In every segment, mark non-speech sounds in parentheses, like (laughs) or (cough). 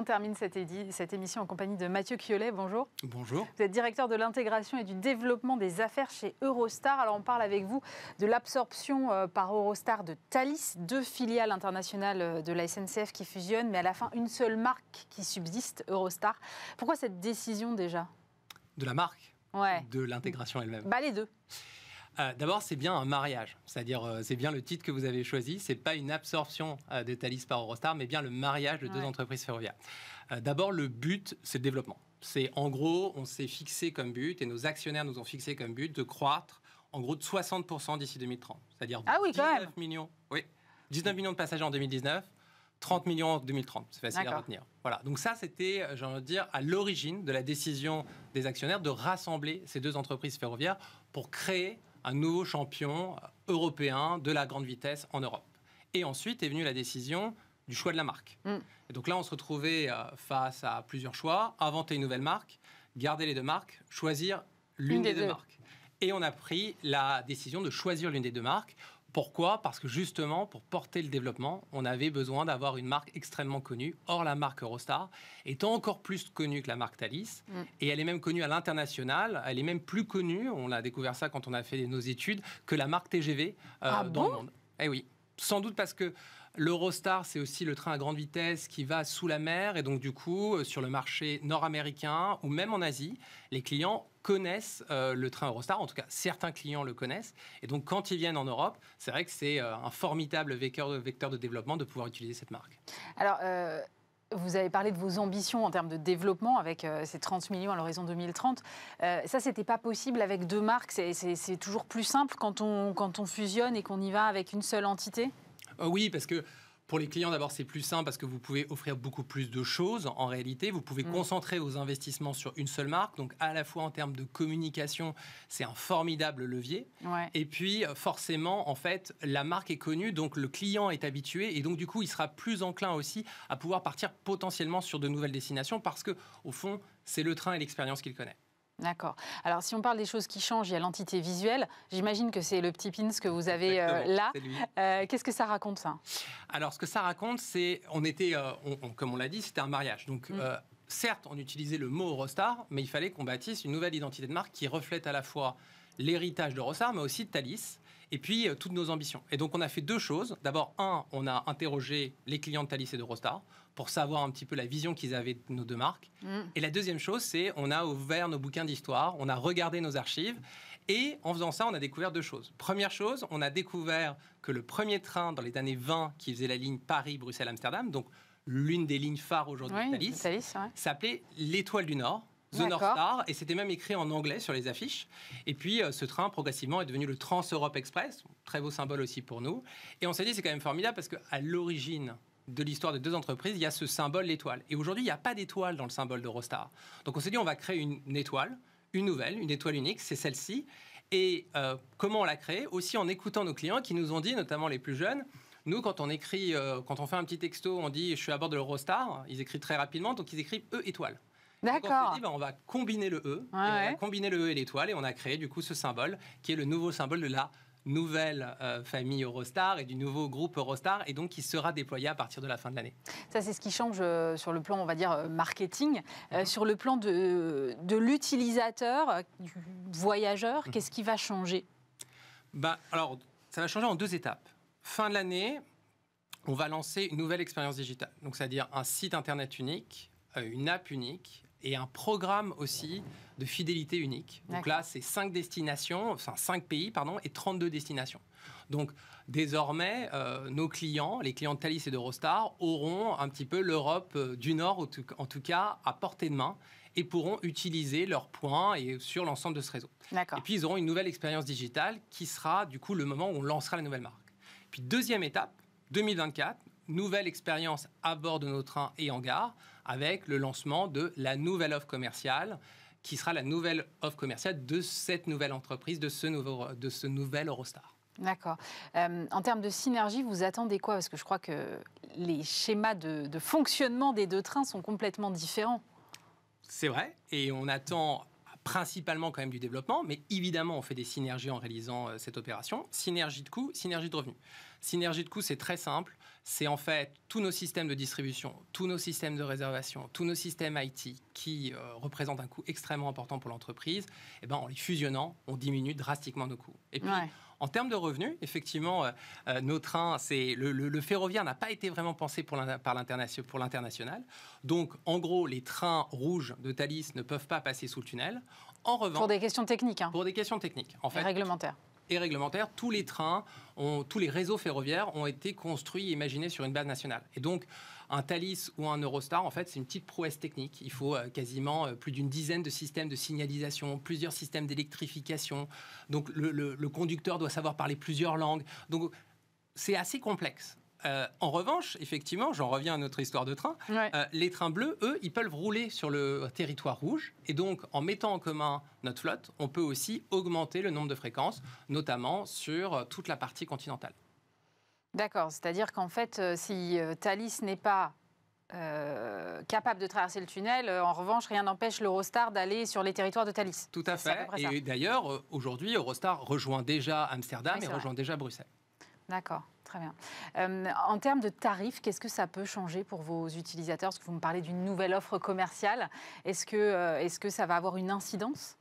On termine cette, cette, émission en compagnie de Mathieu Quiolet. Bonjour. Bonjour. Vous êtes directeur de l'intégration et du développement des affaires chez Eurostar. Alors, on parle avec vous de l'absorption euh, par Eurostar de Thalys, deux filiales internationales euh, de la SNCF qui fusionnent, mais à la fin, une seule marque qui subsiste, Eurostar. Pourquoi cette décision déjà De la marque Ouais. De l'intégration elle-même. Bah, les deux. Euh, d'abord, c'est bien un mariage, c'est-à-dire euh, c'est bien le titre que vous avez choisi, c'est pas une absorption des euh, de Thalys par Eurostar, mais bien le mariage de deux entreprises ferroviaires. D'abord, le but, c'est le développement. C'est en gros, on s'est fixé comme but, et nos actionnaires nous ont fixé comme but de croître en gros de 60% d'ici 2030, c'est-à-dire ah 19 millions. Oui, 19 millions de passagers en 2019. 30 millions en 2030, c'est facile à retenir. Voilà, donc ça c'était, j'ai envie de dire, à l'origine de la décision des actionnaires de rassembler ces deux entreprises ferroviaires pour créer un nouveau champion européen de la grande vitesse en Europe. Et ensuite est venue la décision du choix de la marque. Mm. Et donc là, on se retrouvait euh, face à plusieurs choix, inventer une nouvelle marque, garder les deux marques, choisir l'une des, deux marques. Et on a pris la décision de choisir l'une des deux marques pourquoi Parce que justement, pour porter le développement, on avait besoin d'avoir une marque extrêmement connue. Or, la marque Eurostar est encore plus connue que la marque Thalys. Mm. Et elle est même connue à l'international. Elle est même plus connue, on l'a découvert ça quand on a fait nos études, que la marque TGV euh, ah dans monde. Eh oui. Sans doute parce que L'Eurostar, c'est aussi le train à grande vitesse qui va sous la mer et donc du coup euh, sur le marché nord-américain ou même en Asie, les clients connaissent euh, le train Eurostar, en tout cas certains clients le connaissent. Et donc quand ils viennent en Europe, c'est vrai que c'est euh, un formidable vecteur, vecteur de, développement de pouvoir utiliser cette marque. Alors, vous avez parlé de vos ambitions en termes de développement avec ces 30 millions à l'horizon 2030. ça, ce n'était pas possible avec deux marques. C'est toujours plus simple quand on, quand on fusionne et qu'on y va avec une seule entité euh, oui, parce que pour les clients, d'abord, c'est plus simple parce que vous pouvez offrir beaucoup plus de choses. En réalité, vous pouvez mm. concentrer vos investissements sur une seule marque. Donc, à la fois en termes de communication, c'est un formidable levier. Et puis, euh, forcément, en fait, la marque est connue, donc le client est habitué. Et donc, du coup, il sera plus enclin aussi à pouvoir partir potentiellement sur de nouvelles destinations parce que, au fond, c'est le train et l'expérience qu'il connaît. D'accord. Alors, si on parle des choses qui changent, il y a l'entité visuelle. J'imagine que c'est le petit pins que vous avez euh, là. Euh, qu'est-ce que ça raconte, ça Alors, ce que ça raconte, c'est. On était, euh, comme on l'a dit, c'était un mariage. Donc, mm. certes, on utilisait le mot Rostar, mais il fallait qu'on bâtisse une nouvelle identité de marque qui reflète à la fois l'héritage de Rostar, mais aussi de Thalys et puis euh, toutes nos ambitions. Et donc on a fait deux choses. D'abord, un, on a interrogé les clients de Thalys et d'Eurostar pour savoir un petit peu la vision qu'ils avaient de nos deux marques. Mm. Et la deuxième chose, c'est on a ouvert nos bouquins d'histoire, on a regardé nos archives, et en faisant ça, on a découvert deux choses. Première chose, on a découvert que le premier train dans les années 20 qui faisait la ligne Paris-Bruxelles-Amsterdam, donc l'une des lignes phares aujourd'hui de Thalys, s'appelait l'Étoile du Nord. The et c'était même écrit en anglais sur les affiches. Et puis euh, ce train, progressivement, est devenu le Trans-Europe Express, très beau symbole aussi pour nous. Et on s'est dit, c'est quand même formidable parce qu'à l'origine de l'histoire des deux entreprises, il y a ce symbole, l'étoile. Et aujourd'hui, il n'y a pas d'étoile dans le symbole d'Eurostar. Donc on s'est dit, on va créer une, étoile, une nouvelle, une étoile unique, c'est celle-ci. Et euh, comment on l'a créée Aussi en écoutant nos clients qui nous ont dit, notamment les plus jeunes, nous, quand on écrit, euh, quand on fait un petit texto, on dit je suis à bord de l'Eurostar, ils écrivent très rapidement, donc ils écrivent E étoile. D'accord. on bah, on va combiner le E, on va combiner le E et l'étoile, et on a créé du coup ce symbole qui est le nouveau symbole de la nouvelle euh, famille Eurostar et du nouveau groupe Eurostar et donc qui sera déployé à partir de la fin de l'année. Ça c'est ce qui change euh, sur le plan on va dire euh, marketing, mhm. sur le plan de, de l'utilisateur, du voyageur, mhm. qu'est-ce qui va changer bah, Alors ça va changer en deux étapes. Fin de l'année, on va lancer une nouvelle expérience digitale, donc c'est-à-dire un site internet unique, une app unique, et un programme aussi de fidélité unique. Donc là, c'est 5 destinations, enfin 5 pays, pardon, et 32 destinations. Donc désormais, euh, nos clients, les clients de Thalys et d'Eurostar, auront un petit peu l'Europe euh, du Nord, en tout cas à portée de main, et pourront utiliser leurs points et sur l'ensemble de ce réseau. Et puis ils auront une nouvelle expérience digitale qui sera du coup le moment où on lancera la nouvelle marque. Puis deuxième étape, 2024, nouvelle expérience à bord de nos trains et en gare avec le lancement de la nouvelle offre commerciale qui sera la nouvelle offre commerciale de cette nouvelle entreprise, de ce, nouveau, nouvel Eurostar. D'accord. Euh, en termes de synergie, vous attendez quoi Parce que je crois que les schémas de, de fonctionnement des deux trains sont complètement différents. C'est vrai, et on attend principalement quand même du développement, mais évidemment on fait des synergies en réalisant euh, cette opération. Synergie de coût, synergie de revenus. Synergie de coût, c'est très simple. C'est en fait tous nos systèmes de distribution, tous nos systèmes de réservation, tous nos systèmes IT qui euh, représentent un coût extrêmement important pour l'entreprise. Et eh ben en les fusionnant, on diminue drastiquement nos coûts. Et puis en termes de revenus, effectivement, euh, euh, nos trains, c'est le, ferroviaire n'a pas été vraiment pensé pour l'international. Donc, en gros, les trains rouges de Thalys ne peuvent pas passer sous le tunnel. En revanche, pour des questions techniques. Hein. Pour des questions techniques. En fait, réglementaires et réglementaire, tous les trains, ont, tous les réseaux ferroviaires ont été construits et imaginés sur une base nationale. Et donc, un Thalys ou un Eurostar, en fait, c'est une petite prouesse technique. Il faut euh, quasiment euh, plus d'une dizaine de systèmes de signalisation, plusieurs systèmes d'électrification. Donc, le conducteur doit savoir parler plusieurs langues. Donc, c'est assez complexe. Euh, en revanche, effectivement, j'en reviens à notre histoire de train, euh, les trains bleus, eux, ils peuvent rouler sur le territoire rouge. Et donc, en mettant en commun notre flotte, on peut aussi augmenter le nombre de fréquences, notamment sur euh, toute la partie continentale. D'accord, c'est-à-dire qu'en fait, si Thalys n'est pas capable de traverser le tunnel. En revanche, rien n'empêche l'Eurostar d'aller sur les territoires de Thalys. Tout à fait. et d'ailleurs, aujourd'hui, Eurostar rejoint déjà Amsterdam et rejoint déjà Bruxelles. D'accord. Très bien. Euh, en termes de tarifs, qu'est-ce que ça peut changer pour vos utilisateurs Parce que vous me parlez d'une nouvelle offre commerciale. Est-ce que, euh, ça va avoir une incidence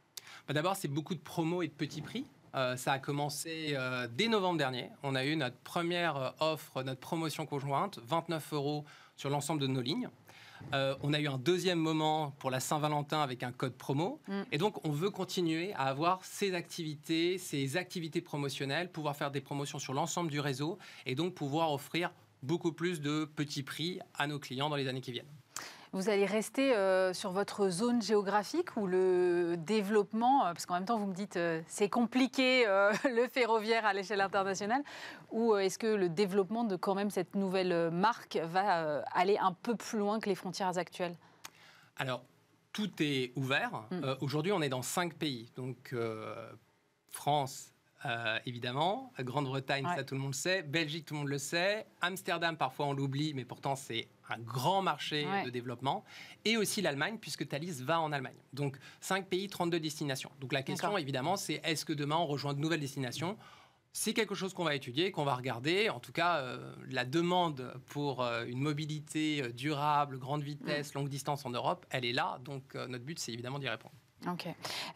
bah, D'abord, c'est beaucoup de promos et de petits prix. Euh, ça a commencé dès novembre dernier. On a eu notre première offre, notre promotion conjointe, 29 euros sur l'ensemble de nos lignes. Euh, on a eu un deuxième moment pour la Saint-Valentin avec un code promo. Mm. Et donc, on veut continuer à avoir ces activités, ces activités promotionnelles, pouvoir faire des promotions sur l'ensemble du réseau et donc pouvoir offrir beaucoup plus de petits prix à nos clients dans les années qui viennent. Vous allez rester euh, sur votre zone géographique ou le développement, euh, parce qu'en même temps vous me dites euh, c'est compliqué (laughs) le ferroviaire à l'échelle internationale, ou est-ce que le développement de quand même cette nouvelle marque va aller un peu plus loin que les frontières actuelles Alors tout est ouvert. Mm. Aujourd'hui on est dans cinq pays, donc France, euh, évidemment. Grande-Bretagne, ça tout le monde le sait. Belgique, tout le monde le sait. Amsterdam, parfois on l'oublie, mais pourtant c'est un grand marché de développement. Et aussi l'Allemagne, puisque Thalys va en Allemagne. Donc 5 pays, 32 destinations. Donc la question, évidemment, c'est est-ce que demain on rejoint de nouvelles destinations c'est quelque chose qu'on va étudier, qu'on va regarder. En tout cas, euh, la demande pour euh, une mobilité durable, grande vitesse, mm. longue distance en Europe, elle est là. Donc notre but, c'est évidemment d'y répondre. Ok.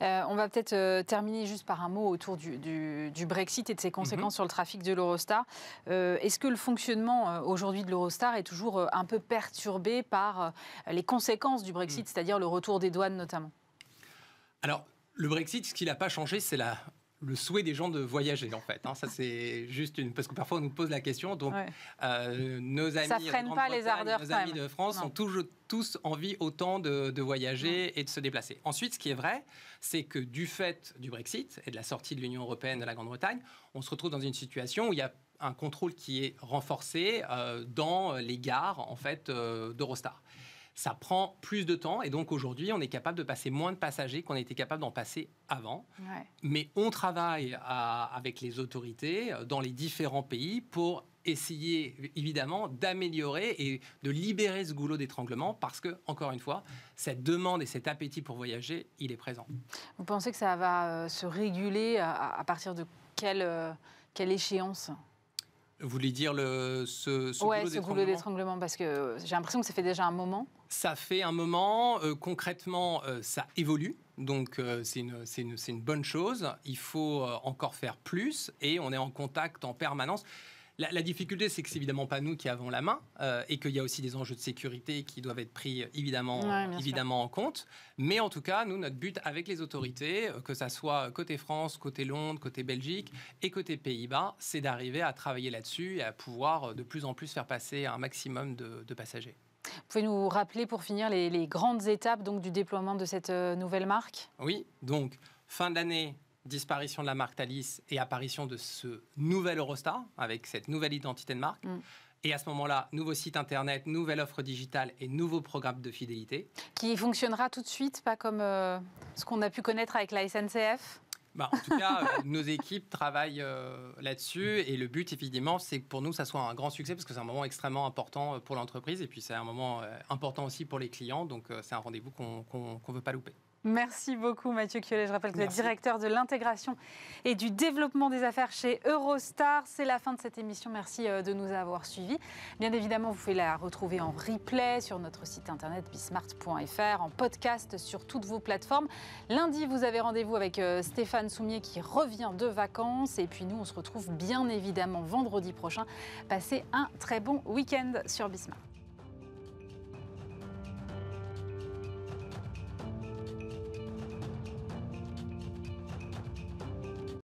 Euh, on va peut-être euh, terminer juste par un mot autour du, Brexit et de ses mhm. conséquences sur le trafic de l'Eurostar. Euh, est-ce que le fonctionnement aujourd'hui de l'Eurostar est toujours un peu perturbé par les conséquences du Brexit, mm. c'est-à-dire le retour des douanes notamment Alors, le Brexit, ce qu'il n'a pas changé, c'est la le souhait des gens de voyager en fait. Hein. ça c'est juste une parce que parfois on nous pose la question. Donc euh, nos amis, amis de France ont toujours tous envie autant de, de voyager et de se déplacer. Ensuite, ce qui est vrai, c'est que du fait du Brexit et de la sortie de l'Union européenne de la Grande-Bretagne, on se retrouve dans une situation où il y a un contrôle qui est renforcé euh, dans les gares en fait euh, d'Eurostar ça prend plus de temps. Et donc aujourd'hui, on est capable de passer moins de passagers qu'on était capable d'en passer avant. Mais on travaille avec les autorités euh, dans les différents pays pour essayer évidemment d'améliorer et de libérer ce goulot d'étranglement parce que, encore une fois, cette demande et cet appétit pour voyager, il est présent. Vous pensez que ça va euh, se réguler euh, à, partir de quelle, quelle échéance vous voulez dire ce, ce goulot d'étranglement parce que j'ai l'impression que ça fait déjà un moment. Ça fait un moment. Euh, concrètement, euh, ça évolue. Donc euh, c'est une, bonne chose. Il faut encore faire plus et on est en contact en permanence. La, difficulté, c'est que c'est évidemment pas nous qui avons la main euh, et qu'il y a aussi des enjeux de sécurité qui doivent être pris euh, évidemment, évidemment en compte. Mais en tout cas, nous, notre but avec les autorités, euh, que ce soit côté France, côté Londres, côté Belgique et côté Pays-Bas, c'est d'arriver à travailler là-dessus et à pouvoir de plus en plus faire passer un maximum de, passagers. Vous pouvez nous rappeler pour finir les, grandes étapes donc, du déploiement de cette nouvelle marque Oui, donc fin d'année disparition de la marque Thalys et apparition de ce nouvel Eurostar avec cette nouvelle identité de marque. Mm. Et à ce moment-là, nouveau site internet, nouvelle offre digitale et nouveau programme de fidélité. Qui fonctionnera tout de suite, pas comme euh, ce qu'on a pu connaître avec la SNCF bah, en tout cas, euh, nos équipes travaillent euh, là-dessus et le but, évidemment, c'est que pour nous, ça soit un grand succès parce que c'est un moment extrêmement important pour l'entreprise et puis c'est un moment important aussi pour les clients. Donc, c'est un rendez-vous qu'on ne veut pas louper. Merci beaucoup Mathieu Collet Je rappelle que vous le directeur de l'intégration et du développement des affaires chez Eurostar. C'est la fin de cette émission. Merci euh, de nous avoir suivis. Bien évidemment, vous pouvez la retrouver en replay sur notre site internet bismart.fr, en podcast sur toutes vos plateformes. Lundi, vous avez rendez-vous avec euh, Stéphane Soumier qui revient de vacances. Et puis nous, on se retrouve bien évidemment vendredi prochain. Passez un très bon week-end sur Bismart.